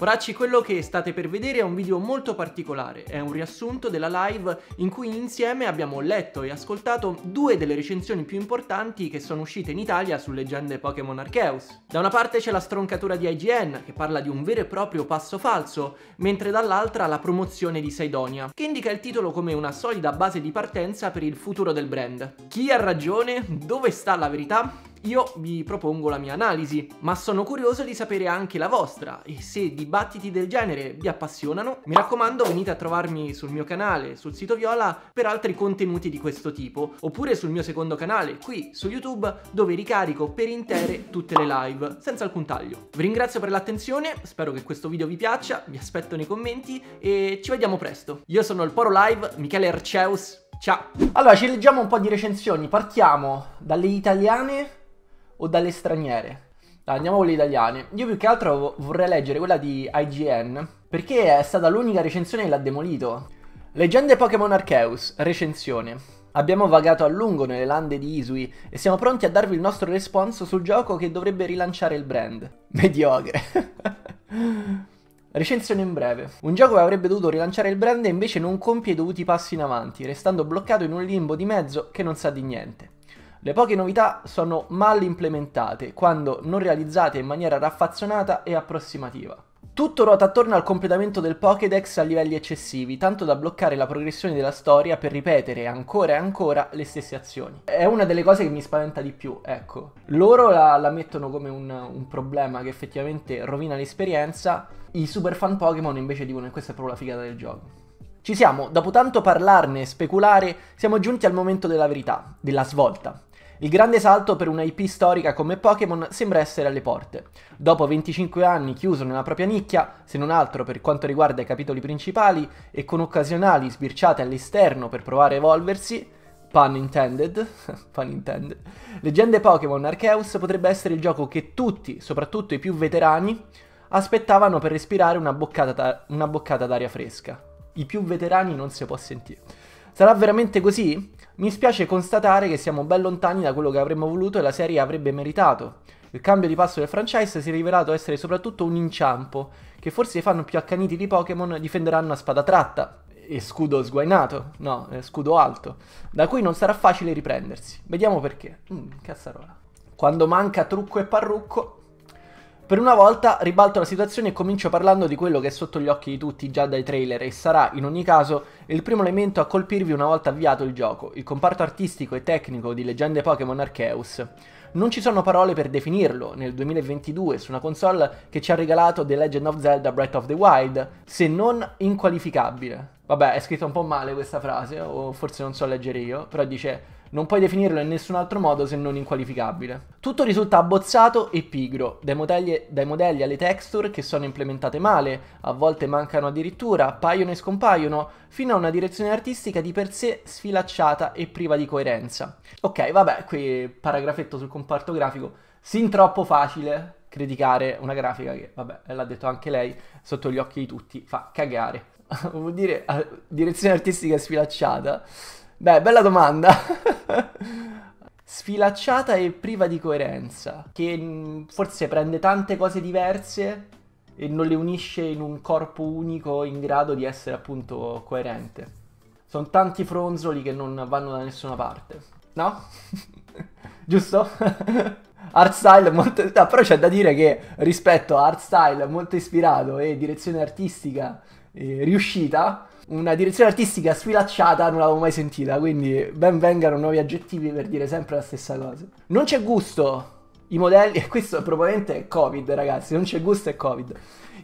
Poracci, quello che state per vedere è un video molto particolare, è un riassunto della live in cui insieme abbiamo letto e ascoltato due delle recensioni più importanti che sono uscite in Italia su leggende Pokémon Arceus. Da una parte c'è la stroncatura di IGN, che parla di un vero e proprio passo falso, mentre dall'altra la promozione di Saidonia, che indica il titolo come una solida base di partenza per il futuro del brand. Chi ha ragione? Dove sta la verità? Io vi propongo la mia analisi, ma sono curioso di sapere anche la vostra e se dibattiti del genere vi appassionano, mi raccomando venite a trovarmi sul mio canale, sul sito Viola, per altri contenuti di questo tipo, oppure sul mio secondo canale, qui su YouTube, dove ricarico per intere tutte le live, senza alcun taglio. Vi ringrazio per l'attenzione, spero che questo video vi piaccia, vi aspetto nei commenti e ci vediamo presto. Io sono il Poro Live, Michele Arceus, ciao! Allora, ci leggiamo un po' di recensioni, partiamo dalle italiane o dalle straniere. Andiamo con le italiane. Io più che altro vorrei leggere quella di IGN, perché è stata l'unica recensione che l'ha demolito. Leggende Pokémon Arceus, recensione. Abbiamo vagato a lungo nelle lande di Isui e siamo pronti a darvi il nostro responso sul gioco che dovrebbe rilanciare il brand. Mediocre. Recensione in breve. Un gioco che avrebbe dovuto rilanciare il brand e invece non compie i dovuti passi in avanti, restando bloccato in un limbo di mezzo che non sa di niente. Le poche novità sono mal implementate quando non realizzate in maniera raffazzonata e approssimativa. Tutto ruota attorno al completamento del Pokédex a livelli eccessivi, tanto da bloccare la progressione della storia per ripetere ancora e ancora le stesse azioni. È una delle cose che mi spaventa di più, ecco. Loro la, la mettono come un, un, problema che effettivamente rovina l'esperienza, i super fan Pokémon invece dicono che questa è proprio la figata del gioco. Ci siamo, dopo tanto parlarne e speculare, siamo giunti al momento della verità, della svolta. Il grande salto per una IP storica come Pokémon sembra essere alle porte. Dopo 25 anni chiuso nella propria nicchia, se non altro per quanto riguarda i capitoli principali, e con occasionali sbirciate all'esterno per provare a evolversi, pun intended, pun intended, Leggende Pokémon Arceus potrebbe essere il gioco che tutti, soprattutto i più veterani, aspettavano per respirare una boccata, una boccata d'aria fresca. I più veterani non si può sentire. Sarà veramente così? Mi spiace constatare che siamo ben lontani da quello che avremmo voluto e la serie avrebbe meritato. Il cambio di passo del franchise si è rivelato essere soprattutto un inciampo, che forse i fan più accaniti di Pokémon difenderanno a spada tratta e scudo sguainato, no, eh, scudo alto, da cui non sarà facile riprendersi. Vediamo perché. Mm, cazzarola. Quando manca trucco e parrucco, per una volta ribalto la situazione e comincio parlando di quello che è sotto gli occhi di tutti già dai trailer e sarà in ogni caso il primo elemento a colpirvi una volta avviato il gioco, il comparto artistico e tecnico di Leggende Pokémon Arceus. Non ci sono parole per definirlo nel 2022 su una console che ci ha regalato The Legend of Zelda Breath of the Wild, se non inqualificabile. Vabbè, è scritta un po' male questa frase, o forse non so leggere io, però dice non puoi definirlo in nessun altro modo se non inqualificabile. Tutto risulta abbozzato e pigro, dai modelli, dai modelli alle texture che sono implementate male, a volte mancano addirittura, appaiono e scompaiono, fino a una direzione artistica di per sé sfilacciata e priva di coerenza. Ok, vabbè, qui paragrafetto sul comparto grafico, sin troppo facile, criticare una grafica che, vabbè, l'ha detto anche lei, sotto gli occhi di tutti, fa cagare. Vuol dire eh, direzione artistica sfilacciata. Beh, bella domanda. Sfilacciata e priva di coerenza, che mm, forse prende tante cose diverse e non le unisce in un corpo unico in grado di essere appunto coerente. Sono tanti fronzoli che non vanno da nessuna parte, no? Giusto? Artstyle molto... No, però c'è da dire che rispetto a artstyle molto ispirato e direzione artistica eh, riuscita, una direzione artistica sfilacciata non l'avevo mai sentita, quindi ben vengano nuovi aggettivi per dire sempre la stessa cosa. Non c'è gusto, i modelli, e questo probabilmente è Covid ragazzi, non c'è gusto è Covid.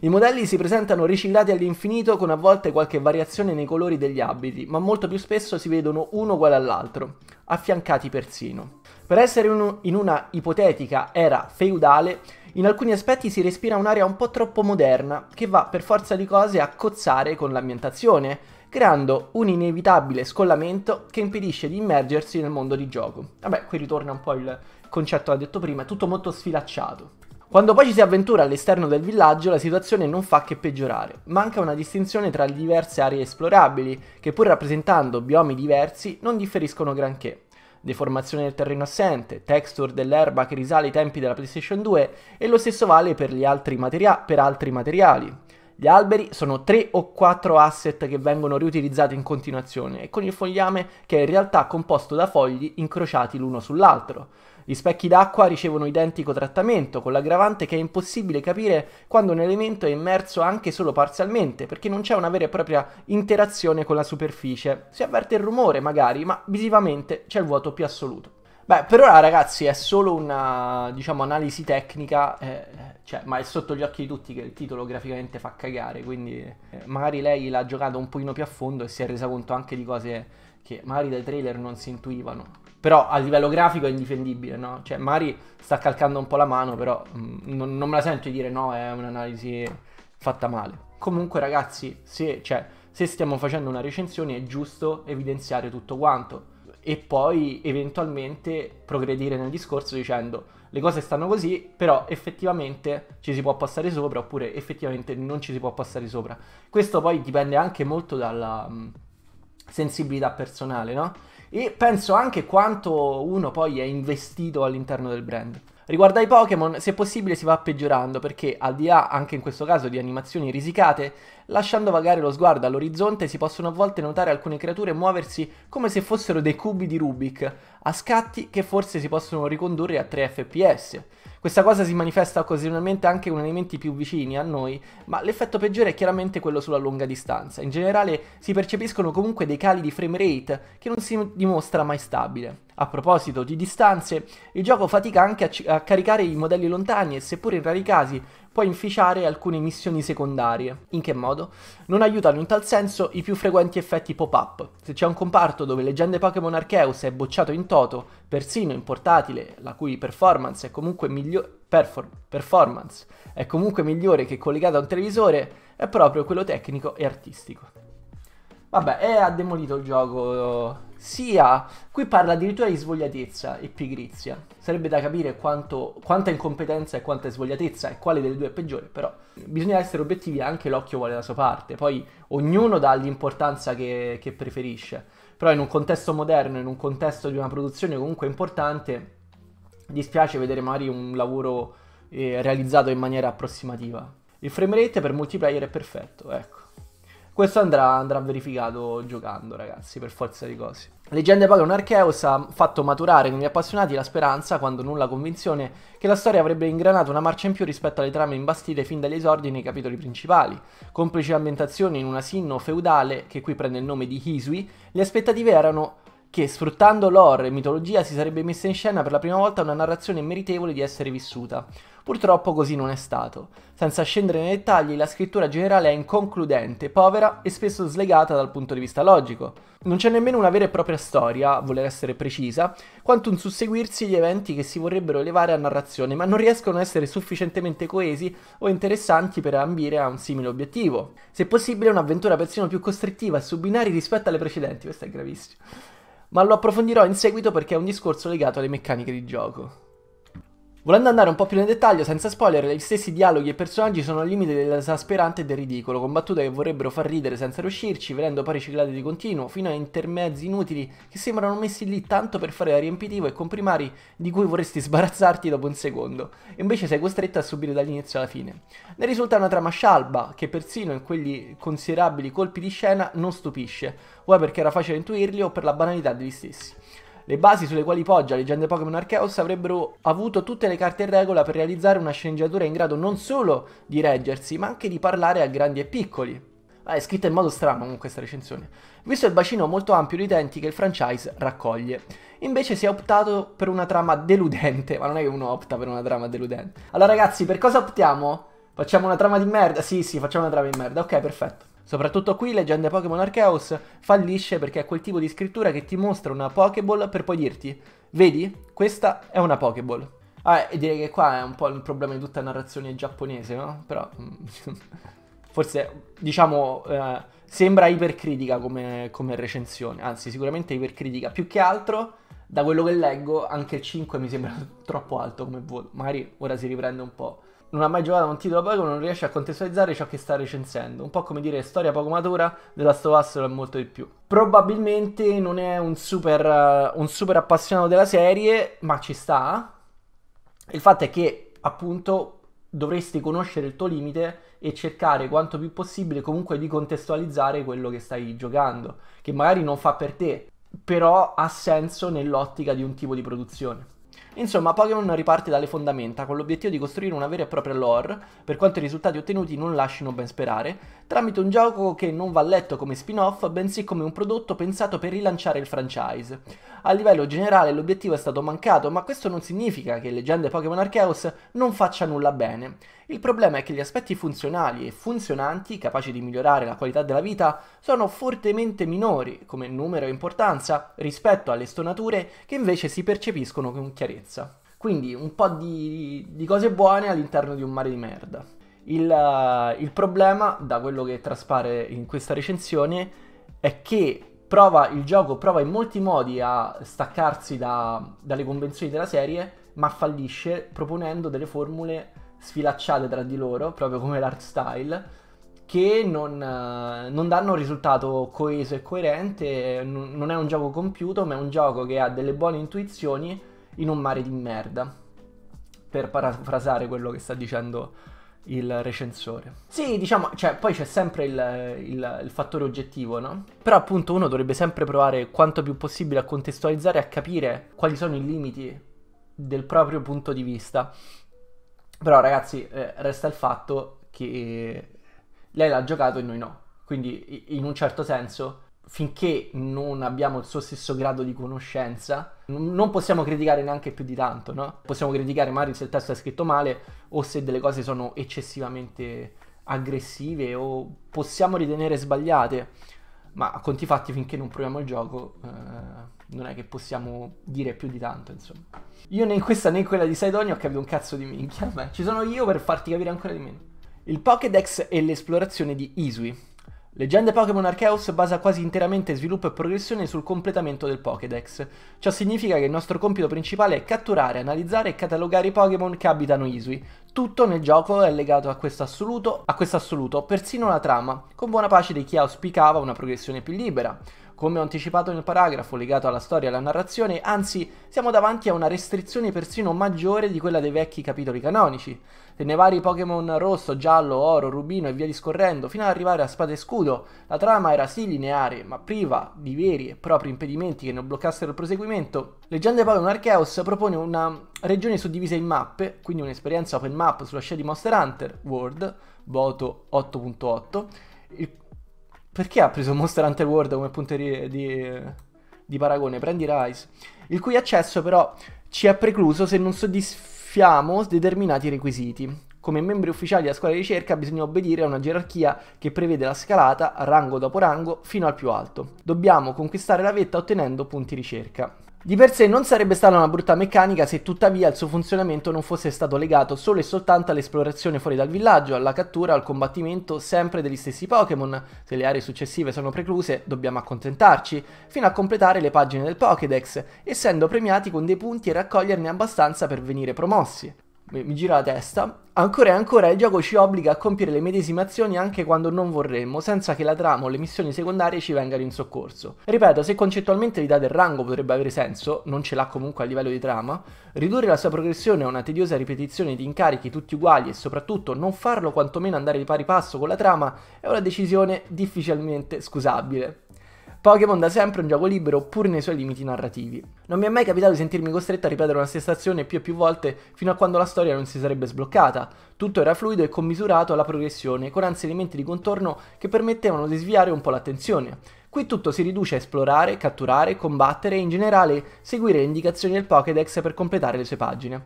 I modelli si presentano riciclati all'infinito con a volte qualche variazione nei colori degli abiti, ma molto più spesso si vedono uno uguale all'altro, affiancati persino. Per essere in una ipotetica era feudale, in alcuni aspetti si respira un'area un po' troppo moderna, che va per forza di cose a cozzare con l'ambientazione, creando un inevitabile scollamento che impedisce di immergersi nel mondo di gioco. Vabbè, qui ritorna un po' il concetto che ho detto prima, è tutto molto sfilacciato. Quando poi ci si avventura all'esterno del villaggio la situazione non fa che peggiorare, manca una distinzione tra le diverse aree esplorabili, che pur rappresentando biomi diversi non differiscono granché deformazione del terreno assente, texture dell'erba che risale ai tempi della PlayStation 2 e lo stesso vale per, altri, materia- per altri materiali. Gli alberi sono 3 o 4 asset che vengono riutilizzati in continuazione e con il fogliame che è in realtà composto da fogli incrociati l'uno sull'altro. Gli specchi d'acqua ricevono identico trattamento, con l'aggravante che è impossibile capire quando un elemento è immerso anche solo parzialmente, perché non c'è una vera e propria interazione con la superficie. Si avverte il rumore magari, ma visivamente c'è il vuoto più assoluto. Beh, per ora ragazzi è solo una, diciamo, analisi tecnica, eh, cioè, ma è sotto gli occhi di tutti che il titolo graficamente fa cagare, quindi eh, magari lei l'ha giocato un pochino più a fondo e si è resa conto anche di cose che magari dai trailer non si intuivano. Però a livello grafico è indifendibile, no? Cioè, Mari sta calcando un po' la mano, però mh, mm, non, non, me la sento di dire no, è un'analisi fatta male. Comunque, ragazzi, se, cioè, se stiamo facendo una recensione è giusto evidenziare tutto quanto e poi eventualmente progredire nel discorso dicendo le cose stanno così, però effettivamente ci si può passare sopra oppure effettivamente non ci si può passare sopra. Questo poi dipende anche molto dalla mh, mm, sensibilità personale, no? e penso anche quanto uno poi è investito all'interno del brand. Riguardo ai Pokémon, se possibile si va peggiorando perché al di là anche in questo caso di animazioni risicate, Lasciando vagare lo sguardo all'orizzonte si possono a volte notare alcune creature muoversi come se fossero dei cubi di Rubik, a scatti che forse si possono ricondurre a 3 fps. Questa cosa si manifesta occasionalmente anche con elementi più vicini a noi, ma l'effetto peggiore è chiaramente quello sulla lunga distanza. In generale si percepiscono comunque dei cali di frame rate che non si dimostra mai stabile. A proposito di distanze, il gioco fatica anche a, c- a caricare i modelli lontani e seppur in rari casi puoi inficiare alcune missioni secondarie. In che modo? Non aiutano in tal senso i più frequenti effetti pop-up. Se c'è un comparto dove leggende Pokémon Arceus è bocciato in toto, persino in portatile, la cui performance è comunque, miglio- perform- performance è comunque migliore che collegata a un televisore, è proprio quello tecnico e artistico. Vabbè, e ha demolito il gioco sia... Qui parla addirittura di svogliatezza e pigrizia. Sarebbe da capire quanto, quanta incompetenza e quanta svogliatezza e quale delle due è peggiore, però bisogna essere obiettivi anche l'occhio vuole la sua parte. Poi ognuno dà l'importanza che, che preferisce. Però in un contesto moderno, in un contesto di una produzione comunque importante, dispiace vedere magari un lavoro eh, realizzato in maniera approssimativa. Il framerate per multiplayer è perfetto, ecco. Questo andrà, andrà verificato giocando, ragazzi, per forza di cose. Leggende Pagan Archeos ha fatto maturare con gli appassionati la speranza, quando non la convinzione, che la storia avrebbe ingranato una marcia in più rispetto alle trame imbastite fin dagli esordi nei capitoli principali. Complici l'ambientazione in una sinno feudale, che qui prende il nome di Hisui, le aspettative erano che sfruttando lore e mitologia si sarebbe messa in scena per la prima volta una narrazione meritevole di essere vissuta. Purtroppo così non è stato. Senza scendere nei dettagli, la scrittura generale è inconcludente, povera e spesso slegata dal punto di vista logico. Non c'è nemmeno una vera e propria storia, a voler essere precisa, quanto un susseguirsi di eventi che si vorrebbero elevare a narrazione, ma non riescono a essere sufficientemente coesi o interessanti per ambire a un simile obiettivo. Se possibile, un'avventura persino più costrittiva e su binari rispetto alle precedenti, questo è gravissimo ma lo approfondirò in seguito perché è un discorso legato alle meccaniche di gioco. Volendo andare un po' più nel dettaglio, senza spoiler, gli stessi dialoghi e personaggi sono al limite dell'esasperante e del ridicolo, con battute che vorrebbero far ridere senza riuscirci, venendo poi riciclate di continuo, fino a intermezzi inutili che sembrano messi lì tanto per fare riempitivo e comprimari di cui vorresti sbarazzarti dopo un secondo, e invece sei costretto a subire dall'inizio alla fine. Ne risulta una trama scialba, che persino in quegli considerabili colpi di scena non stupisce, vuoi perché era facile intuirli o per la banalità degli stessi. Le basi sulle quali poggia Leggende Pokémon Arceus avrebbero avuto tutte le carte in regola per realizzare una sceneggiatura in grado non solo di reggersi, ma anche di parlare a grandi e piccoli. Ah, è scritta in modo strano comunque questa recensione, visto il bacino molto ampio di utenti che il franchise raccoglie. Invece si è optato per una trama deludente, ma non è che uno opta per una trama deludente. Allora ragazzi, per cosa optiamo? Facciamo una trama di merda? Sì, sì, facciamo una trama di merda, ok, perfetto. Soprattutto qui Leggende Pokémon Arceus fallisce perché è quel tipo di scrittura che ti mostra una Pokéball per poi dirti Vedi? Questa è una Pokéball. Ah, e direi che qua è un po' il problema di tutta la narrazione giapponese, no? Però... Mm, forse, diciamo, eh, sembra ipercritica come, come recensione. Anzi, sicuramente ipercritica. Più che altro da quello che leggo, anche il 5 mi sembra troppo alto come voto. Magari ora si riprende un po' non ha mai giocato a un titolo poco, non riesce a contestualizzare ciò che sta recensendo. Un po' come dire storia poco matura della Stovassolo e molto di più. Probabilmente non è un super, eh, un super appassionato della serie, ma ci sta. Il fatto è che appunto dovresti conoscere il tuo limite e cercare quanto più possibile comunque di contestualizzare quello che stai giocando, che magari non fa per te, però ha senso nell'ottica di un tipo di produzione. Insomma, Pokémon riparte dalle fondamenta con l'obiettivo di costruire una vera e propria lore, per quanto i risultati ottenuti non lasciano ben sperare, tramite un gioco che non va letto come spin-off, bensì come un prodotto pensato per rilanciare il franchise. A livello generale l'obiettivo è stato mancato, ma questo non significa che Leggende Pokémon Arceus non faccia nulla bene. Il problema è che gli aspetti funzionali e funzionanti, capaci di migliorare la qualità della vita, sono fortemente minori come numero e importanza rispetto alle stonature che invece si percepiscono con chiarezza. Quindi un po' di, di cose buone all'interno di un mare di merda. Il, eh, il problema, da quello che traspare in questa recensione, è che prova, il gioco prova in molti modi a staccarsi da, dalle convenzioni della serie, ma fallisce proponendo delle formule sfilacciate tra di loro, proprio come l'art style, che non, eh, non danno un risultato coeso e coerente, n- non è un gioco compiuto, ma è un gioco che ha delle buone intuizioni in un mare di merda, per parafrasare quello che sta dicendo il recensore. Sì, diciamo, cioè, poi c'è sempre il, il, il, fattore oggettivo, no? Però appunto uno dovrebbe sempre provare quanto più possibile a contestualizzare, e a capire quali sono i limiti del proprio punto di vista. Però ragazzi, eh, resta il fatto che lei l'ha giocato e noi no. Quindi in un certo senso, finché non abbiamo il suo stesso grado di conoscenza, non possiamo criticare neanche più di tanto, no? Possiamo criticare magari se il testo è scritto male o se delle cose sono eccessivamente aggressive o possiamo ritenere sbagliate, ma a conti fatti finché non proviamo il gioco... Eh non è che possiamo dire più di tanto, insomma. Io né in questa né in quella di Sidonia ho capito un cazzo di minchia, ma ci sono io per farti capire ancora di meno. Il Pokédex e l'esplorazione di Isui. Leggende Pokémon Arceus basa quasi interamente sviluppo e progressione sul completamento del Pokédex. Ciò significa che il nostro compito principale è catturare, analizzare e catalogare i Pokémon che abitano Isui. Tutto nel gioco è legato a questo assoluto, a questo assoluto, persino la trama, con buona pace di chi auspicava una progressione più libera. Come ho anticipato nel paragrafo legato alla storia e alla narrazione, anzi siamo davanti a una restrizione persino maggiore di quella dei vecchi capitoli canonici. Te ne vari Pokémon rosso, giallo, oro, rubino e via discorrendo, fino ad arrivare a spada e scudo, la trama era sì lineare, ma priva di veri e propri impedimenti che ne bloccassero il proseguimento. Leggende Pokémon Arceus propone una regione suddivisa in mappe, quindi un'esperienza open map sulla scia di Monster Hunter World, Voto 8.8, perché ha preso Monster Hunter World come punto di, di, di paragone? Prendi Rise. Il cui accesso però ci è precluso se non soddisfiamo determinati requisiti. Come membri ufficiali della scuola di ricerca bisogna obbedire a una gerarchia che prevede la scalata rango dopo rango fino al più alto. Dobbiamo conquistare la vetta ottenendo punti ricerca. Di per sé non sarebbe stata una brutta meccanica se tuttavia il suo funzionamento non fosse stato legato solo e soltanto all'esplorazione fuori dal villaggio, alla cattura, al combattimento sempre degli stessi Pokémon, se le aree successive sono precluse dobbiamo accontentarci, fino a completare le pagine del Pokédex, essendo premiati con dei punti e raccoglierne abbastanza per venire promossi mi gira la testa. Ancora e ancora il gioco ci obbliga a compiere le medesime azioni anche quando non vorremmo, senza che la trama o le missioni secondarie ci vengano in soccorso. Ripeto, se concettualmente l'idea del rango potrebbe avere senso, non ce l'ha comunque a livello di trama, ridurre la sua progressione a una tediosa ripetizione di incarichi tutti uguali e soprattutto non farlo quantomeno andare di pari passo con la trama è una decisione difficilmente scusabile. Pokémon da sempre è un gioco libero pur nei suoi limiti narrativi. Non mi è mai capitato di sentirmi costretto a ripetere una stessa azione più e più volte fino a quando la storia non si sarebbe sbloccata. Tutto era fluido e commisurato alla progressione, con anzi elementi di contorno che permettevano di sviare un po' l'attenzione. Qui tutto si riduce a esplorare, catturare, combattere e in generale seguire le indicazioni del Pokédex per completare le sue pagine.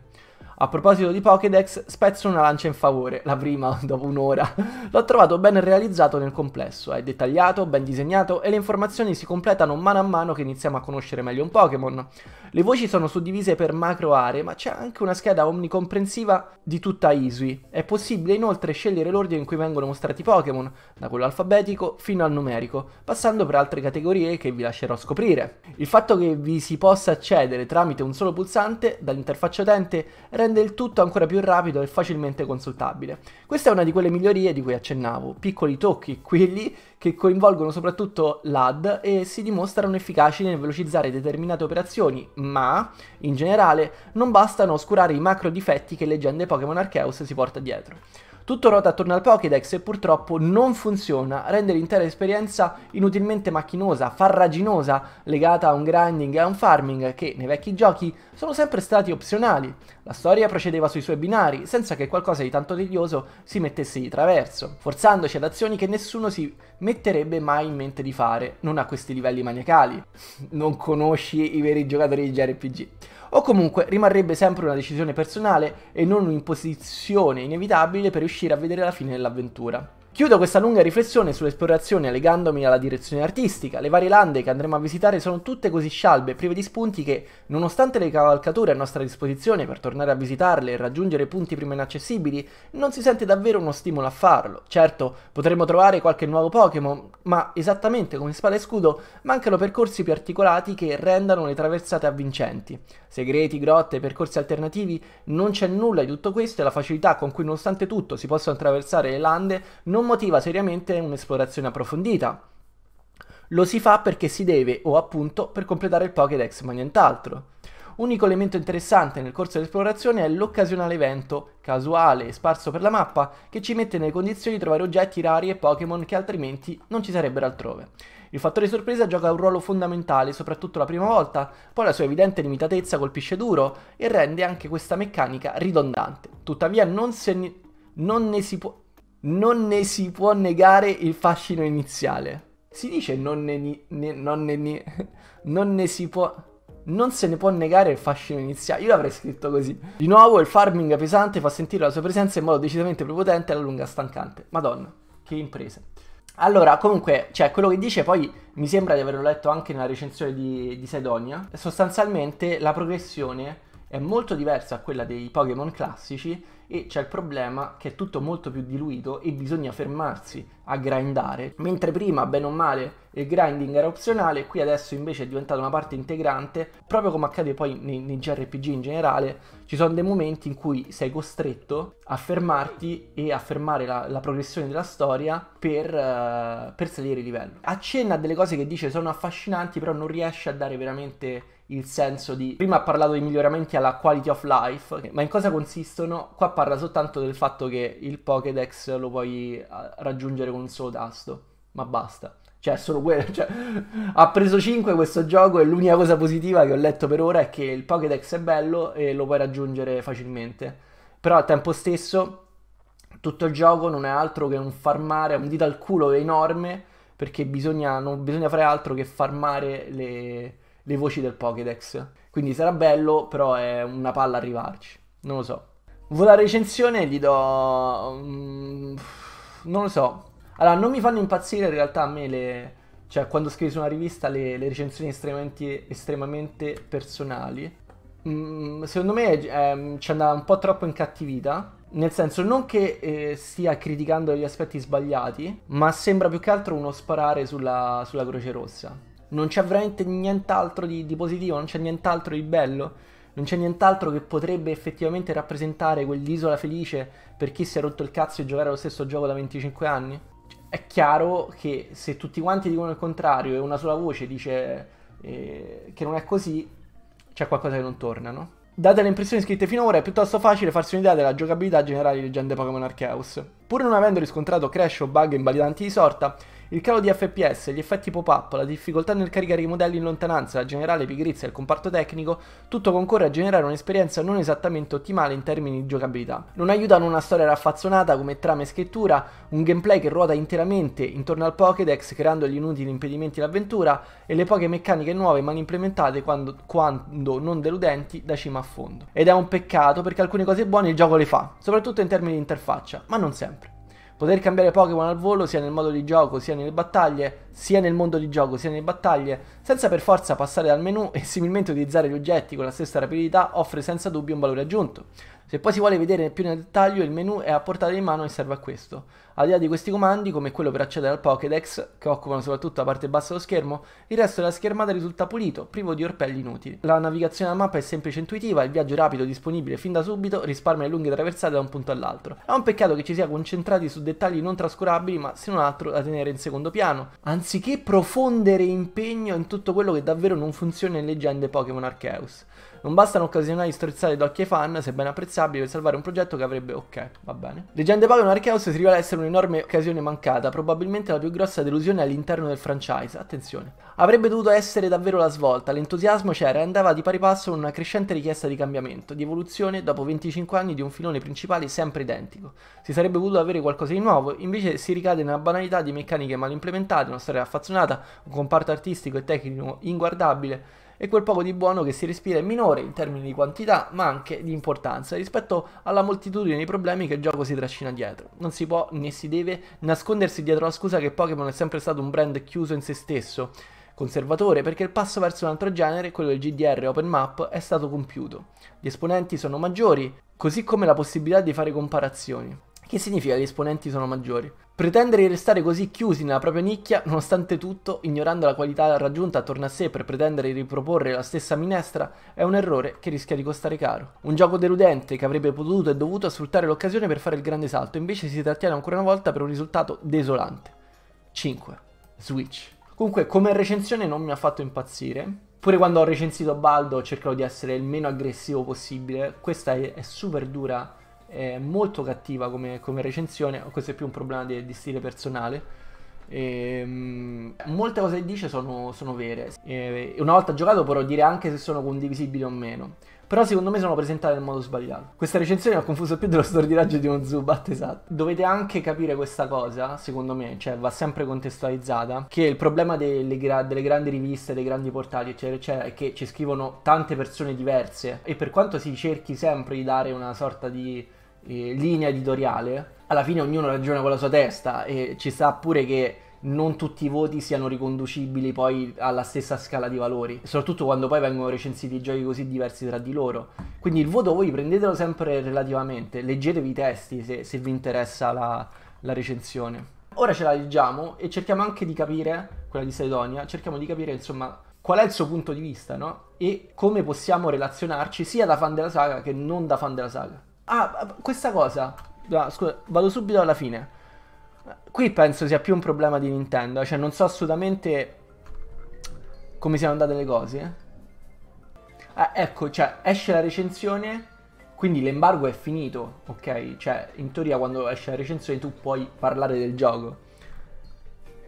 A proposito di Pokédex, spezzo una lancia in favore, la prima dopo un'ora. L'ho trovato ben realizzato nel complesso, è dettagliato, ben disegnato e le informazioni si completano mano a mano che iniziamo a conoscere meglio un Pokémon. Le voci sono suddivise per macro aree, ma c'è anche una scheda omnicomprensiva di tutta Isui. È possibile inoltre scegliere l'ordine in cui vengono mostrati i Pokémon, da quello alfabetico fino al numerico, passando per altre categorie che vi lascerò scoprire. Il fatto che vi si possa accedere tramite un solo pulsante dall'interfaccia utente rende rende il tutto ancora più rapido e facilmente consultabile. Questa è una di quelle migliorie di cui accennavo, piccoli tocchi quelli che coinvolgono soprattutto l'AD e si dimostrano efficaci nel velocizzare determinate operazioni, ma in generale non bastano oscurare i macro difetti che leggende Pokémon Arceus si porta dietro. Tutto ruota attorno al Pokédex e purtroppo non funziona, rende l'intera esperienza inutilmente macchinosa, farraginosa, legata a un grinding e a un farming che nei vecchi giochi sono sempre stati opzionali. La storia procedeva sui suoi binari, senza che qualcosa di tanto tedioso si mettesse di traverso, forzandoci ad azioni che nessuno si metterebbe mai in mente di fare, non a questi livelli maniacali. Non conosci i veri giocatori di JRPG o comunque rimarrebbe sempre una decisione personale e non un'imposizione inevitabile per riuscire a vedere la fine dell'avventura. Chiudo questa lunga riflessione sull'esplorazione legandomi alla direzione artistica. Le varie lande che andremo a visitare sono tutte così scialbe prive di spunti che, nonostante le cavalcature a nostra disposizione per tornare a visitarle e raggiungere punti prima inaccessibili, non si sente davvero uno stimolo a farlo. Certo, potremmo trovare qualche nuovo Pokémon, ma esattamente come Spada e Scudo mancano percorsi più articolati che rendano le traversate avvincenti. Segreti, grotte, percorsi alternativi, non c'è nulla di tutto questo e la facilità con cui nonostante tutto si possono attraversare le lande non non motiva seriamente un'esplorazione approfondita. Lo si fa perché si deve o appunto per completare il Pokédex ma nient'altro. Unico elemento interessante nel corso dell'esplorazione è l'occasionale evento, casuale e sparso per la mappa, che ci mette nelle condizioni di trovare oggetti rari e Pokémon che altrimenti non ci sarebbero altrove. Il fattore sorpresa gioca un ruolo fondamentale, soprattutto la prima volta, poi la sua evidente limitatezza colpisce duro e rende anche questa meccanica ridondante. Tuttavia non, ne, non ne si può non ne si può negare il fascino iniziale. Si dice non ne, ne, non ne, ni, non ne si può... Non se ne può negare il fascino iniziale. Io l'avrei scritto così. Di nuovo il farming pesante fa sentire la sua presenza in modo decisamente prepotente e alla lunga stancante. Madonna, che imprese. Allora, comunque, cioè, quello che dice poi mi sembra di averlo letto anche nella recensione di, di Sidonia. Sostanzialmente la progressione è molto diversa a quella dei Pokémon classici e c'è il problema che è tutto molto più diluito e bisogna fermarsi a grindare, mentre prima bene o male il grinding era opzionale, qui adesso invece è diventata una parte integrante, proprio come accade poi nei, nei JRPG in generale, ci sono dei momenti in cui sei costretto a fermarti e a fermare la, la progressione della storia per, uh, per salire di livello. Accenna a delle cose che dice sono affascinanti, però non riesce a dare veramente il senso di... Prima ha parlato dei miglioramenti alla quality of life, ma in cosa consistono? Qua parla soltanto del fatto che il Pokédex lo puoi eh, raggiungere con un solo tasto, ma basta. Cioè, solo quello. Cioè, ha preso 5 questo gioco e l'unica cosa positiva che ho letto per ora è che il Pokédex è bello e lo puoi raggiungere facilmente. Però al tempo stesso tutto il gioco non è altro che un farmare, un dito al culo enorme perché bisogna, non bisogna fare altro che farmare le, le voci del Pokédex. Quindi sarà bello, però è una palla arrivarci. Non lo so. La recensione gli do... Mm, non lo so. Allora, non mi fanno impazzire in realtà a me le... Cioè, quando scrivi su una rivista le, le recensioni estremamente, estremamente personali. Mm, secondo me eh, ci andava un po' troppo incattivita. Nel senso, non che eh, stia criticando gli aspetti sbagliati, ma sembra più che altro uno sparare sulla, sulla Croce Rossa non c'è veramente nient'altro di, di positivo, non c'è nient'altro di bello, non c'è nient'altro che potrebbe effettivamente rappresentare quell'isola felice per chi si è rotto il cazzo di giocare allo stesso gioco da 25 anni. È chiaro che se tutti quanti dicono il contrario e una sola voce dice eh, che non è così, c'è qualcosa che non torna, no? Date le impressioni scritte finora, è piuttosto facile farsi un'idea della giocabilità generale di Leggende Pokémon Arceus. Pur non avendo riscontrato crash o bug invalidanti di sorta, il calo di FPS, gli effetti pop-up, la difficoltà nel caricare i modelli in lontananza, la generale pigrizia del comparto tecnico, tutto concorre a generare un'esperienza non esattamente ottimale in termini di giocabilità. Non aiutano una storia raffazzonata come trama e scrittura, un gameplay che ruota interamente intorno al Pokédex creando gli inutili impedimenti all'avventura e le poche meccaniche nuove mal implementate quando, quando non deludenti da cima a fondo. Ed è un peccato perché alcune cose buone il gioco le fa, soprattutto in termini di interfaccia, ma non sempre. Poter cambiare Pokémon al volo sia nel modo di gioco, sia nelle battaglie, sia nel mondo di gioco, sia nelle battaglie, senza per forza passare dal menu e similmente utilizzare gli oggetti con la stessa rapidità, offre senza dubbio un valore aggiunto. Se poi si vuole vedere più nel dettaglio, il menu è a portata di mano e serve a questo. Al di là di questi comandi, come quello per accedere al Pokédex, che occupano soprattutto la parte bassa dello schermo, il resto della schermata risulta pulito, privo di orpelli inutili. La navigazione della mappa è semplice e intuitiva, il viaggio rapido disponibile fin da subito risparmia le lunghe traversate da un punto all'altro. È un peccato che ci sia concentrati su dettagli non trascurabili, ma se non altro da tenere in secondo piano, anziché profondere impegno in tutto quello che davvero non funziona in leggende Pokémon Arceus. Non bastano occasionali strozzate d'occhi ai fan, sebbene apprezzabili, per salvare un progetto che avrebbe... Ok, va bene. Legende Pagan Archeos si rivela essere un'enorme occasione mancata, probabilmente la più grossa delusione all'interno del franchise. Attenzione. Avrebbe dovuto essere davvero la svolta, l'entusiasmo c'era e andava di pari passo con una crescente richiesta di cambiamento, di evoluzione dopo 25 anni di un filone principale sempre identico. Si sarebbe voluto avere qualcosa di nuovo, invece si ricade nella banalità di meccaniche mal implementate, una storia affazzonata, un comparto artistico e tecnico inguardabile e quel poco di buono che si respira è minore in termini di quantità ma anche di importanza rispetto alla moltitudine di problemi che il gioco si trascina dietro. Non si può né si deve nascondersi dietro la scusa che Pokémon è sempre stato un brand chiuso in se stesso, conservatore perché il passo verso un altro genere, quello del GDR Open Map, è stato compiuto. Gli esponenti sono maggiori, così come la possibilità di fare comparazioni. Che significa che gli esponenti sono maggiori. Pretendere di restare così chiusi nella propria nicchia, nonostante tutto, ignorando la qualità raggiunta attorno a sé per pretendere di riproporre la stessa minestra, è un errore che rischia di costare caro. Un gioco deludente che avrebbe potuto e dovuto sfruttare l'occasione per fare il grande salto, invece si trattiene ancora una volta per un risultato desolante. 5. Switch. Comunque, come recensione non mi ha fatto impazzire. Pure quando ho recensito Baldo cercherò di essere il meno aggressivo possibile. Questa è, è super dura è molto cattiva come, come recensione, questo è più un problema di, di stile personale. E, um, molte cose che dice sono, sono vere. E, eh, una volta giocato potrò dire anche se sono condivisibili o meno. Però secondo me sono presentate nel modo sbagliato. Questa recensione mi ha confuso più dello stordiraggio di un Zubat, esatto. Dovete anche capire questa cosa, secondo me, cioè va sempre contestualizzata, che il problema delle, gra- delle grandi riviste, dei grandi portali, eccetera, eccetera, è che ci scrivono tante persone diverse. E per quanto si cerchi sempre di dare una sorta di eh, linea editoriale, alla fine ognuno ragiona con la sua testa e ci sta pure che non tutti i voti siano riconducibili poi alla stessa scala di valori, soprattutto quando poi vengono recensiti giochi così diversi tra di loro. Quindi il voto voi prendetelo sempre relativamente, leggetevi i testi se, se vi interessa la, la, recensione. Ora ce la leggiamo e cerchiamo anche di capire, quella di Sedonia, cerchiamo di capire insomma qual è il suo punto di vista, no? E come possiamo relazionarci sia da fan della saga che non da fan della saga. Ah, questa cosa. Ah, scusa, vado subito alla fine. Qui penso sia più un problema di Nintendo. Cioè, non so assolutamente come siano andate le cose. Ah, ecco, cioè, esce la recensione. Quindi l'embargo è finito, ok? Cioè, in teoria quando esce la recensione tu puoi parlare del gioco.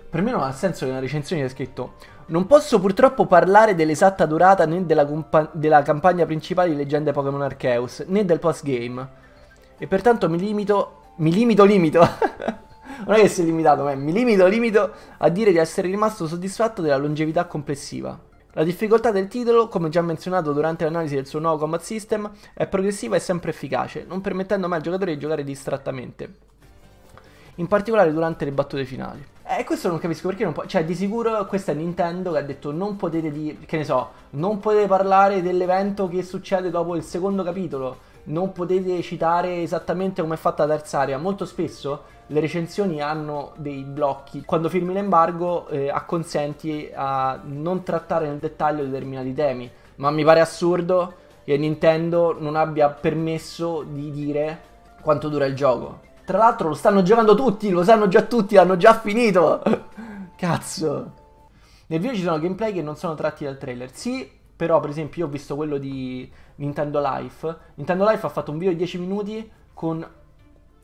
Per me non ha senso che una recensione sia scritto non posso purtroppo parlare dell'esatta durata né della, della campagna principale di Leggende Pokémon Arceus, né del postgame. E pertanto mi limito... Mi limito limito! non è che sei limitato, ma mi limito limito a dire di essere rimasto soddisfatto della longevità complessiva. La difficoltà del titolo, come già menzionato durante l'analisi del suo nuovo combat system, è progressiva e sempre efficace, non permettendo mai al giocatore di giocare distrattamente. In particolare durante le battute finali. E eh, questo non capisco perché non può. Cioè, di sicuro questa è Nintendo che ha detto non potete dire. Che ne so, non potete parlare dell'evento che succede dopo il secondo capitolo. Non potete citare esattamente come è fatta la terza area. Molto spesso le recensioni hanno dei blocchi. Quando firmi l'embargo eh, acconsenti a non trattare nel dettaglio determinati temi. Ma mi pare assurdo che Nintendo non abbia permesso di dire quanto dura il gioco tra l'altro lo stanno giocando tutti, lo sanno già tutti, l'hanno già finito. Cazzo. Nel video ci sono gameplay che non sono tratti dal trailer. Sì, però per esempio io ho visto quello di Nintendo Life. Nintendo Life ha fatto un video di 10 minuti con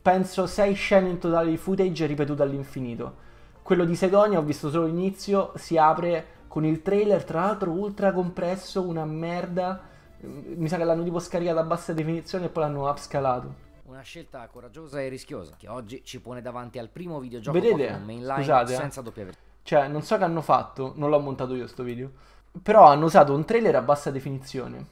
penso 6 scene in totale di footage ripetute all'infinito. Quello di Sedonia ho visto solo l'inizio, si apre con il trailer, tra l'altro ultra compresso, una merda. Mi sa che l'hanno tipo scaricato a bassa definizione e poi l'hanno upscalato una scelta coraggiosa e rischiosa che oggi ci pone davanti al primo videogioco Vedete? Pokémon mainline Scusate, eh. senza doppia versione. Cioè, non so che hanno fatto, non l'ho montato io sto video, però hanno usato un trailer a bassa definizione.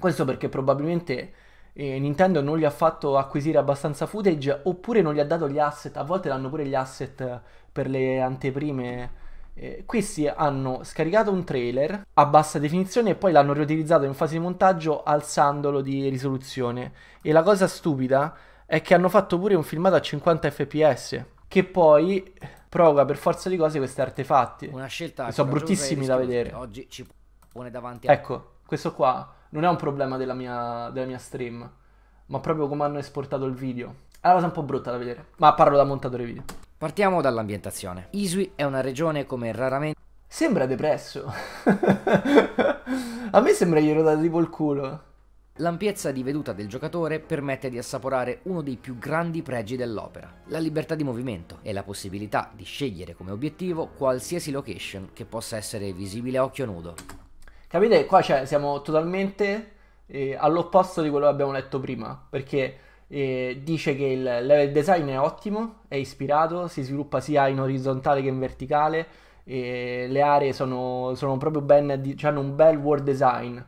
Questo perché probabilmente eh, Nintendo non gli ha fatto acquisire abbastanza footage oppure non gli ha dato gli asset, a volte danno pure gli asset per le anteprime eh, questi hanno scaricato un trailer a bassa definizione e poi l'hanno riutilizzato in fase di montaggio alzandolo di risoluzione. E la cosa stupida è che hanno fatto pure un filmato a 50 fps che poi provoca per forza di cose questi artefatti. Una scelta. Che sono bruttissimi da vedere. Oggi ci pone davanti a... Ecco, questo qua non è un problema della mia, della mia stream, ma proprio come hanno esportato il video. È una cosa un po' brutta da vedere, ma parlo da montatore video. Partiamo dall'ambientazione. Isui è una regione come raramente... Sembra depresso. A me sembra gli ero dato tipo il culo. L'ampiezza di veduta del giocatore permette di assaporare uno dei più grandi pregi dell'opera, la libertà di movimento e la possibilità di scegliere come obiettivo qualsiasi location che possa essere visibile a occhio nudo. Capite? Qua cioè, siamo totalmente eh, all'opposto di quello che abbiamo letto prima, perché dice che il level design è ottimo, è ispirato, si sviluppa sia in orizzontale che in verticale, le aree sono, sono proprio ben, hanno un bel world design,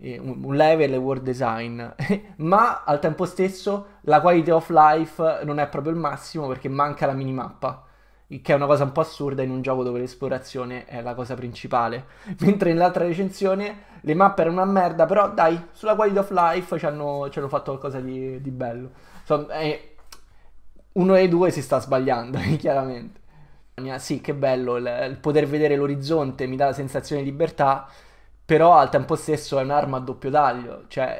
un level world design, ma al tempo stesso la quality of life non è proprio il massimo perché manca la minimappa che è una cosa un po' assurda in un gioco dove l'esplorazione è la cosa principale. Mentre nell'altra recensione le mappe erano una merda, però dai, sulla quality of life ci hanno, ci hanno fatto qualcosa di, di bello. Insomma, è, uno dei due si sta sbagliando, chiaramente. Sì, che bello il, il poter vedere l'orizzonte mi dà la sensazione di libertà però al tempo stesso è un'arma a doppio taglio, cioè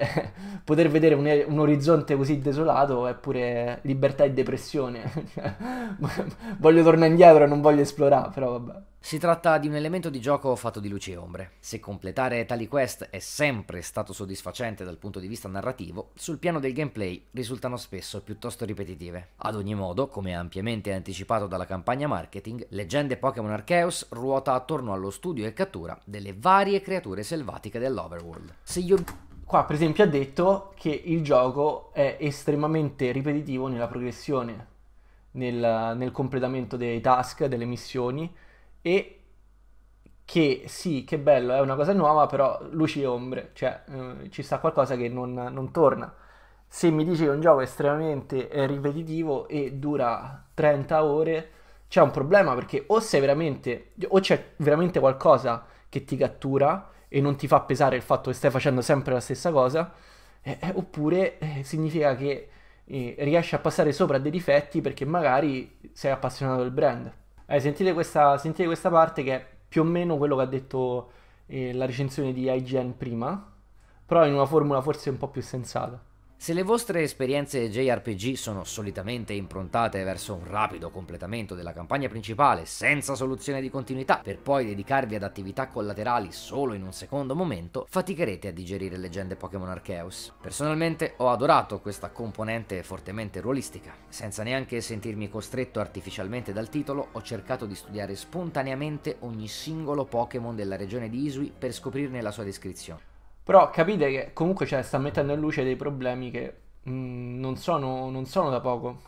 poter vedere un, un orizzonte così desolato è pure libertà e depressione. voglio tornare indietro e non voglio esplorare, però vabbè. Si tratta di un elemento di gioco fatto di luci e ombre. Se completare tali quest è sempre stato soddisfacente dal punto di vista narrativo, sul piano del gameplay risultano spesso piuttosto ripetitive. Ad ogni modo, come ampiamente anticipato dalla campagna marketing, Leggende Pokémon Arceus ruota attorno allo studio e cattura delle varie creature selvatiche dell'Overworld. Se io qua per esempio ha detto che il gioco è estremamente ripetitivo nella progressione, nel, nel completamento dei task, delle missioni, e che sì, che bello, è una cosa nuova, però luci e ombre, cioè eh, ci sta qualcosa che non, non, torna. Se mi dici che un gioco è estremamente eh, ripetitivo e dura 30 ore, c'è un problema perché o, veramente, o c'è veramente qualcosa che ti cattura e non ti fa pesare il fatto che stai facendo sempre la stessa cosa, eh, eh oppure eh, significa che riesci a passare sopra dei difetti perché magari sei appassionato del brand. Eh, sentite, questa, sentite, questa, parte che è più o meno quello che ha detto eh, la recensione di IGN prima, però in una formula forse un po' più sensata. Se le vostre esperienze JRPG sono solitamente improntate verso un rapido completamento della campagna principale senza soluzione di continuità per poi dedicarvi ad attività collaterali solo in un secondo momento, faticherete a digerire leggende Pokémon Arceus. Personalmente ho adorato questa componente fortemente ruolistica. Senza neanche sentirmi costretto artificialmente dal titolo, ho cercato di studiare spontaneamente ogni singolo Pokémon della regione di Isui per scoprirne la sua descrizione. Però capite che comunque cioè, sta mettendo in luce dei problemi che mh, mm, non, sono, non sono da poco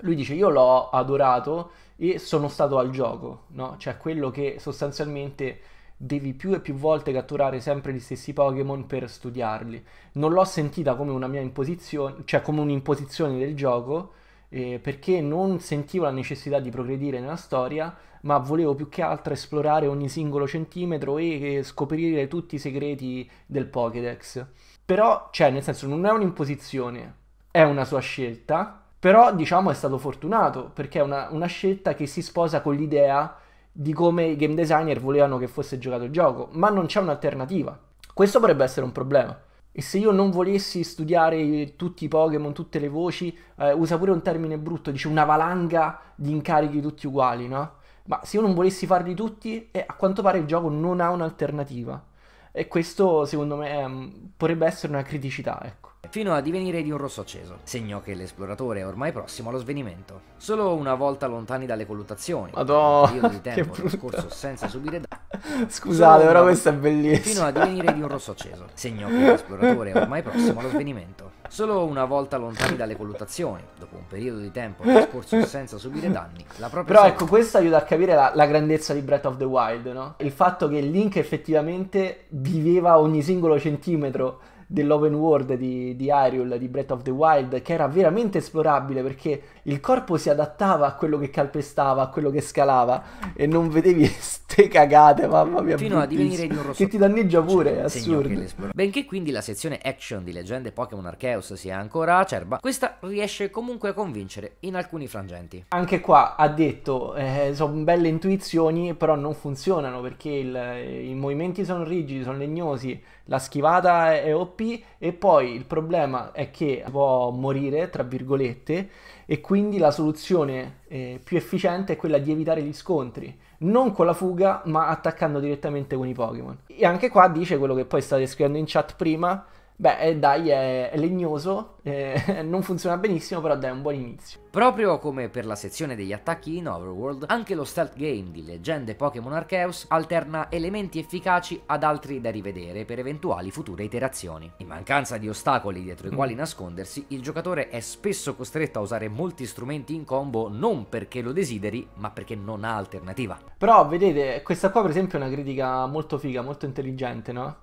lui dice io l'ho adorato e sono stato al gioco, no? Cioè quello che sostanzialmente devi più e più volte catturare sempre gli stessi Pokémon per studiarli. Non l'ho sentita come una mia imposizione, cioè come un'imposizione del gioco, eh, perché non sentivo la necessità di progredire nella storia, ma volevo più che altro esplorare ogni singolo centimetro e eh, scoprire tutti i segreti del Pokédex. Però, cioè, nel senso, non è un'imposizione, è una sua scelta, però diciamo è stato fortunato, perché è una, una scelta che si sposa con l'idea di come i game designer volevano che fosse giocato il gioco, ma non c'è un'alternativa. Questo potrebbe essere un problema. E se io non volessi studiare tutti i Pokémon, tutte le voci, eh, usa pure un termine brutto, dice una valanga di incarichi tutti uguali, no? Ma se io non volessi farli tutti, eh, a quanto pare il gioco non ha un'alternativa. E questo, secondo me, ehm, potrebbe essere una criticità, ecco fino a divenire di un rosso acceso, segno che l'esploratore è ormai prossimo allo svenimento. Solo una volta lontani dalle colluttazioni, Madonna, un periodo di tempo trascorso senza subire danni. Scusate, però questo è bellissimo. Fino a divenire di un rosso acceso, segno che l'esploratore è ormai prossimo allo svenimento. Solo una volta lontani dalle colluttazioni, dopo un periodo di tempo trascorso senza subire danni, la propria... Però ecco, questo aiuta a capire la, la grandezza di Breath of the Wild, no? Il fatto che Link effettivamente viveva ogni singolo centimetro dell'open world di, di Hyrule, di Breath of the Wild, che era veramente esplorabile perché il corpo si adattava a quello che calpestava, a quello che scalava e non vedevi ste cagate, mamma mia. Continua a divenire di un rosso. Che ti danneggia pure, è assurdo. Benché quindi la sezione action di Leggende Pokémon Arceus sia ancora acerba, questa riesce comunque a convincere in alcuni frangenti. Anche qua ha detto, eh, sono belle intuizioni, però non funzionano perché il, i movimenti sono rigidi, sono legnosi, la schivata è OP e poi il problema è che può morire, tra virgolette, e quindi la soluzione eh, più efficiente è quella di evitare gli scontri, non con la fuga ma attaccando direttamente con i Pokémon. E anche qua dice quello che poi state scrivendo in chat prima, Beh, eh, dai, è, legnoso, eh, non funziona benissimo, però dai, è un buon inizio. Proprio come per la sezione degli attacchi in Overworld, anche lo stealth game di Leggende Pokémon Arceus alterna elementi efficaci ad altri da rivedere per eventuali future iterazioni. In mancanza di ostacoli dietro i quali mm. nascondersi, il giocatore è spesso costretto a usare molti strumenti in combo non perché lo desideri, ma perché non ha alternativa. Però vedete, questa qua per esempio è una critica molto figa, molto intelligente, no?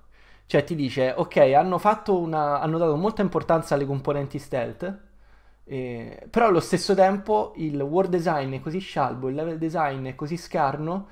Cioè ti dice, ok, hanno, una, hanno dato molta importanza alle componenti stealth, eh, però allo stesso tempo il world design è così scialbo, il level design è così scarno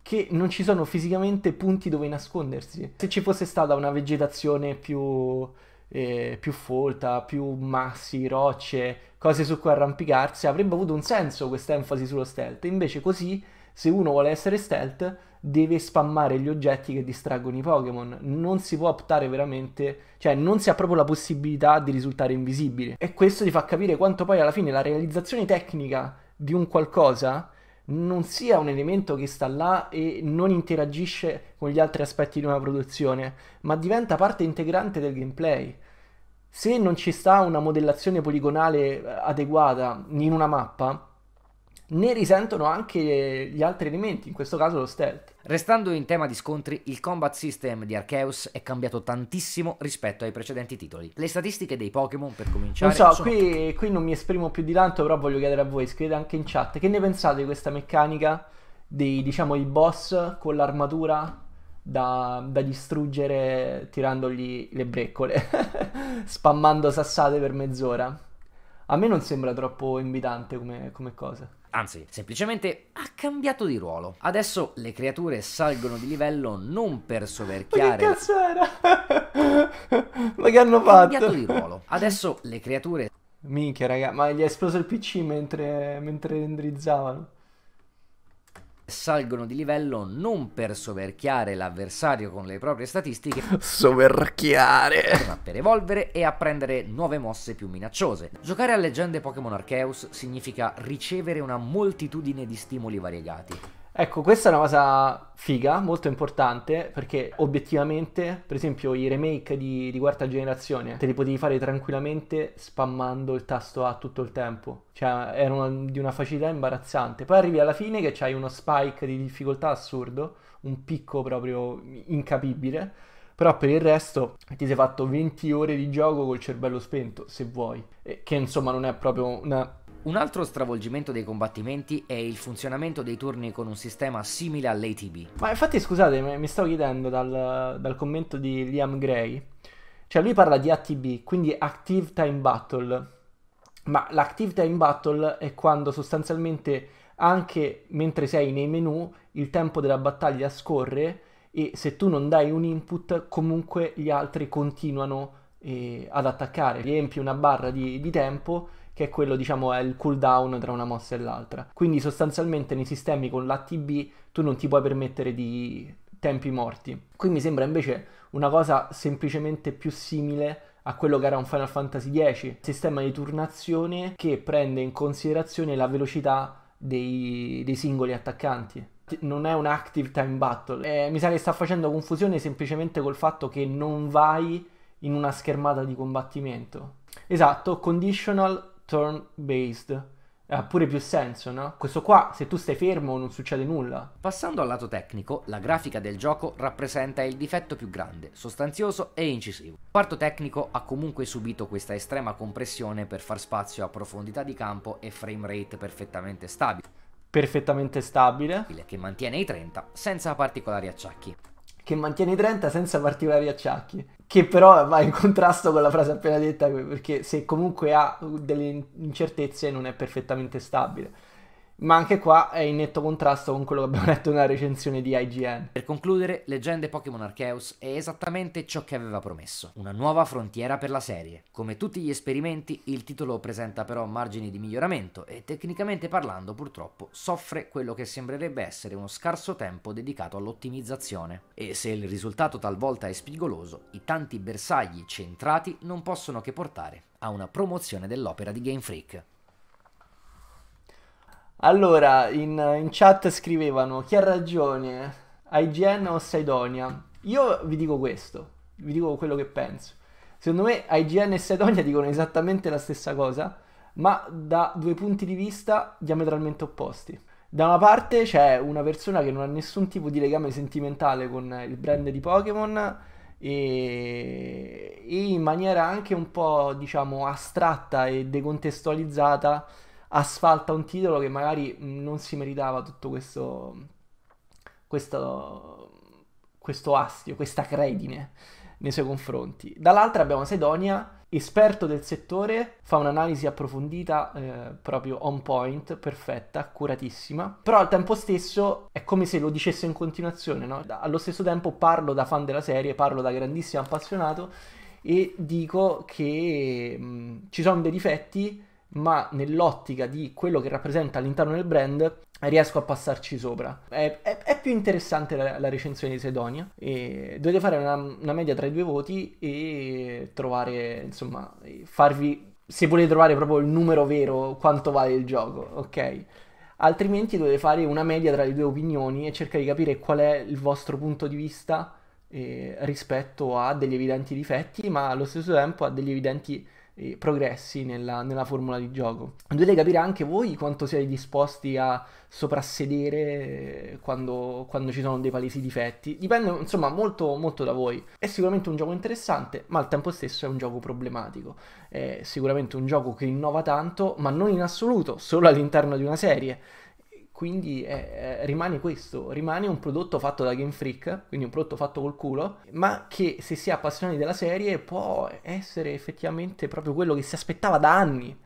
che non ci sono fisicamente punti dove nascondersi. Se ci fosse stata una vegetazione più, eh, più folta, più massi, rocce, cose su cui arrampicarsi, avrebbe avuto un senso questa enfasi sullo stealth. Invece così se uno vuole essere stealth deve spammare gli oggetti che distraggono i Pokémon. Non si può optare veramente, cioè non si ha proprio la possibilità di risultare invisibili. E questo ti fa capire quanto poi alla fine la realizzazione tecnica di un qualcosa non sia un elemento che sta là e non interagisce con gli altri aspetti di una produzione, ma diventa parte integrante del gameplay. Se non ci sta una modellazione poligonale eh, adeguata in una mappa, ne risentono anche gli altri elementi, in questo caso lo stealth. Restando in tema di scontri, il combat system di Arceus è cambiato tantissimo rispetto ai precedenti titoli. Le statistiche dei Pokémon, per cominciare... Non so, qui, qui non mi esprimo più di tanto, però voglio chiedere a voi, scrivete anche in chat, che ne pensate di questa meccanica dei, diciamo, i boss con l'armatura da, da, distruggere tirandogli le breccole, spammando sassate per mezz'ora. A me non sembra troppo invitante come, come cosa. Anzi, semplicemente ha cambiato di ruolo. Adesso le creature salgono di livello non per soverchiare. Ma che cazzo era? ma che hanno fatto? Ha cambiato di ruolo. Adesso le creature. Minchia, raga, ma gli è esploso il PC mentre, mentre rendrizzavano salgono di livello non per soverchiare l'avversario con le proprie statistiche, soverchiare, ma per evolvere e apprendere nuove mosse più minacciose. Giocare a leggende Pokémon Arceus significa ricevere una moltitudine di stimoli variegati Ecco, questa è una cosa figa, molto importante, perché obiettivamente, per esempio, i remake di, di, quarta generazione te li potevi fare tranquillamente spammando il tasto A tutto il tempo. Cioè, erano di una facilità imbarazzante. Poi arrivi alla fine che c'hai uno spike di difficoltà assurdo, un picco proprio incapibile. Però per il resto ti sei fatto 20 ore di gioco col cervello spento, se vuoi. E che insomma non è proprio una un altro stravolgimento dei combattimenti è il funzionamento dei turni con un sistema simile all'ATB. Ma infatti scusate, mi stavo chiedendo dal, dal commento di Liam Gray, cioè lui parla di ATB, quindi Active Time Battle, ma l'Active Time Battle è quando sostanzialmente anche mentre sei nei menu il tempo della battaglia scorre e se tu non dai un input comunque gli altri continuano eh, ad attaccare. Riempi una barra di, di tempo che è quello, diciamo, è il cooldown tra una mossa e l'altra. Quindi sostanzialmente nei sistemi con l'ATB tu non ti puoi permettere di tempi morti. Qui mi sembra invece una cosa semplicemente più simile a quello che era un Final Fantasy X, sistema di turnazione che prende in considerazione la velocità dei, dei singoli attaccanti non è un active time battle. Eh, mi sa che sta facendo confusione semplicemente col fatto che non vai in una schermata di combattimento. Esatto, conditional turn-based. Ha pure più senso, no? Questo qua, se tu stai fermo, non succede nulla. Passando al lato tecnico, la grafica del gioco rappresenta il difetto più grande, sostanzioso e incisivo. Il parto tecnico ha comunque subito questa estrema compressione per far spazio a profondità di campo e frame rate perfettamente stabile. Perfettamente stabile. Che mantiene i 30 senza particolari acciacchi che mantieni 30 senza particolari acciacchi. Che però va in contrasto con la frase appena detta, perché se comunque ha delle incertezze non è perfettamente stabile ma anche qua è in netto contrasto con quello che abbiamo letto nella recensione di IGN. Per concludere, Leggende Pokémon Arceus è esattamente ciò che aveva promesso, una nuova frontiera per la serie. Come tutti gli esperimenti, il titolo presenta però margini di miglioramento e tecnicamente parlando purtroppo soffre quello che sembrerebbe essere uno scarso tempo dedicato all'ottimizzazione. E se il risultato talvolta è spigoloso, i tanti bersagli centrati non possono che portare a una promozione dell'opera di Game Freak. Allora, in, in, chat scrivevano chi ha ragione, IGN o Sidonia? Io vi dico questo, vi dico quello che penso. Secondo me IGN e Sidonia dicono esattamente la stessa cosa, ma da due punti di vista diametralmente opposti. Da una parte c'è una persona che non ha nessun tipo di legame sentimentale con il brand di Pokémon e, e in maniera anche un po' diciamo astratta e decontestualizzata asfalta un titolo che magari mm, non si meritava tutto questo, questo, questo astio, questa credine nei suoi confronti. Dall'altra abbiamo Sedonia, esperto del settore, fa un'analisi approfondita, eh, proprio on point, perfetta, accuratissima, però al tempo stesso è come se lo dicesse in continuazione, no? allo stesso tempo parlo da fan della serie, parlo da grandissimo appassionato e dico che mh, mm, ci sono dei difetti ma nell'ottica di quello che rappresenta all'interno del brand riesco a passarci sopra. È, è, è più interessante la, la, recensione di Sedonia. E dovete fare una, una media tra i due voti e trovare, insomma, farvi, se volete trovare proprio il numero vero, quanto vale il gioco, ok? Altrimenti dovete fare una media tra le due opinioni e cercare di capire qual è il vostro punto di vista eh, rispetto a degli evidenti difetti, ma allo stesso tempo a degli evidenti progressi nella, nella, formula di gioco. Dovete capire anche voi quanto siete disposti a soprassedere eh, quando, quando ci sono dei palesi difetti. Dipende insomma molto, molto, da voi. È sicuramente un gioco interessante, ma al tempo stesso è un gioco problematico. È sicuramente un gioco che innova tanto, ma non in assoluto, solo all'interno di una serie quindi eh, eh, rimane questo, rimane un prodotto fatto da Game Freak, quindi un prodotto fatto col culo, ma che se si è appassionati della serie può essere effettivamente proprio quello che si aspettava da anni.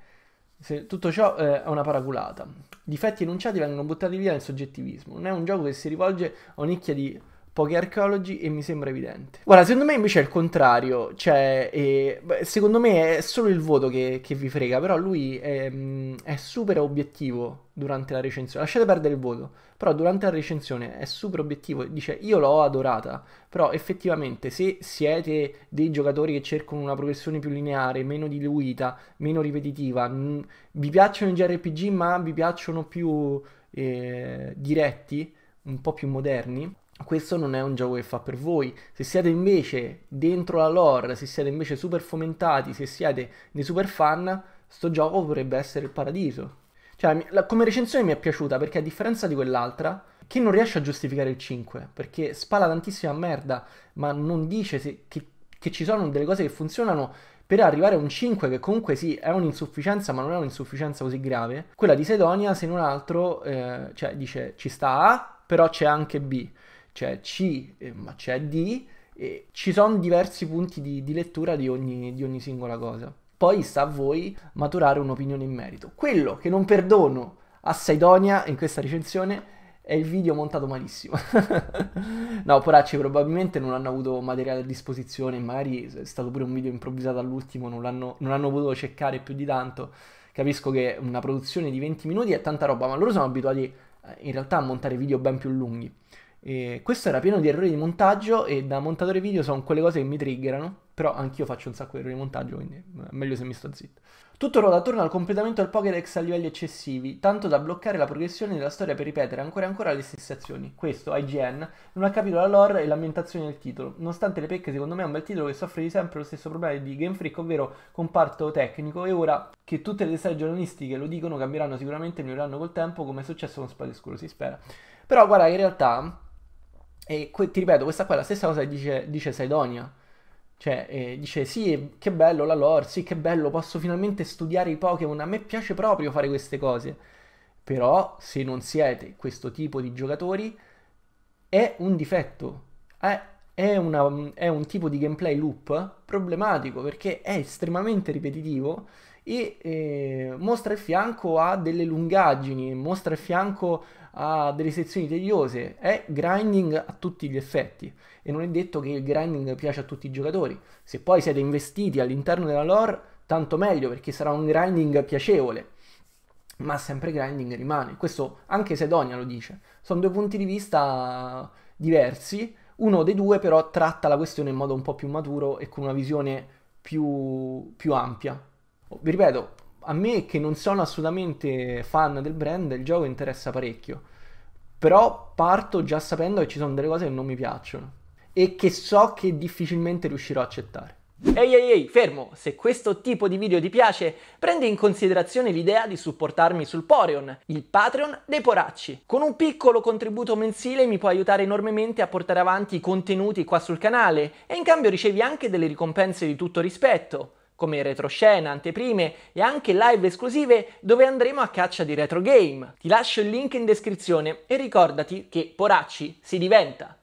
Se tutto ciò eh, è una paraculata. Difetti enunciati vengono buttati via nel soggettivismo. Non è un gioco che si rivolge a un'icchia di pochi archeologi e mi sembra evidente. Guarda, secondo me invece è il contrario, cioè eh, secondo me è solo il voto che, che vi frega, però lui è, ehm, è, super obiettivo durante la recensione, lasciate perdere il voto, però durante la recensione è super obiettivo, dice io l'ho adorata, però effettivamente se siete dei giocatori che cercano una progressione più lineare, meno diluita, meno ripetitiva, mh, vi piacciono i JRPG ma vi piacciono più eh, diretti, un po' più moderni, questo non è un gioco che fa per voi. Se siete invece dentro la lore, se siete invece super fomentati, se siete dei super fan, sto gioco potrebbe essere il paradiso. Cioè, la, come recensione mi è piaciuta perché a differenza di quell'altra, che non riesce a giustificare il 5, perché spala tantissima merda, ma non dice se, che, che ci sono delle cose che funzionano per arrivare a un 5 che comunque sì è un'insufficienza ma non è un'insufficienza così grave quella di Sedonia se non altro eh, cioè dice ci sta A però c'è anche B c'è cioè, C, eh, ma c'è D, e ci sono diversi punti di, di lettura di ogni, di ogni singola cosa. Poi sta a voi maturare un'opinione in merito. Quello che non perdono a Saidonia in questa recensione è il video montato malissimo. no, poracci probabilmente non hanno avuto materiale a disposizione, magari è stato pure un video improvvisato all'ultimo, non, l'hanno, non hanno potuto cercare più di tanto. Capisco che una produzione di 20 minuti è tanta roba, ma loro sono abituati eh, in realtà a montare video ben più lunghi. E questo era pieno di errori di montaggio e da montatore video sono quelle cose che mi triggerano, però anch'io faccio un sacco di errori di montaggio, quindi è eh, meglio se mi sto zitto. Tutto ruota attorno al completamento del Pokédex a livelli eccessivi, tanto da bloccare la progressione della storia per ripetere ancora e ancora le stesse azioni. Questo, IGN, non ha capito la lore e l'ambientazione del titolo. Nonostante le pecche, secondo me è un bel titolo che soffre di sempre lo stesso problema di Game Freak, ovvero comparto tecnico, e ora che tutte le testate giornalistiche lo dicono cambieranno sicuramente e miglioreranno col tempo, come è successo con Spade Scuro, si spera. Però guarda, in realtà e que- ti ripeto, questa qua è la stessa cosa che dice, dice Saidonia. Cioè, eh, dice sì, che bello la lore, sì, che bello, posso finalmente studiare i Pokémon, a me piace proprio fare queste cose. Però, se non siete questo tipo di giocatori, è un difetto, è, è, una, è un tipo di gameplay loop problematico, perché è estremamente ripetitivo e eh, mostra il fianco a delle lungaggini, mostra il fianco a delle sezioni tediose, è grinding a tutti gli effetti e non è detto che il grinding piace a tutti i giocatori. Se poi siete investiti all'interno della lore, tanto meglio perché sarà un grinding piacevole. Ma sempre grinding rimane. Questo anche Sedonia lo dice. Sono due punti di vista diversi. Uno dei due però tratta la questione in modo un po' più maturo e con una visione più, più ampia vi ripeto, a me che non sono assolutamente fan del brand, il gioco interessa parecchio. Però parto già sapendo che ci sono delle cose che non mi piacciono e che so che difficilmente riuscirò a accettare. Ehi ehi ehi, fermo! Se questo tipo di video ti piace, prendi in considerazione l'idea di supportarmi sul Poreon, il Patreon dei Poracci. Con un piccolo contributo mensile mi puoi aiutare enormemente a portare avanti i contenuti qua sul canale e in cambio ricevi anche delle ricompense di tutto rispetto come retroscena, anteprime e anche live esclusive dove andremo a caccia di retro game. Ti lascio il link in descrizione e ricordati che Poracci si diventa!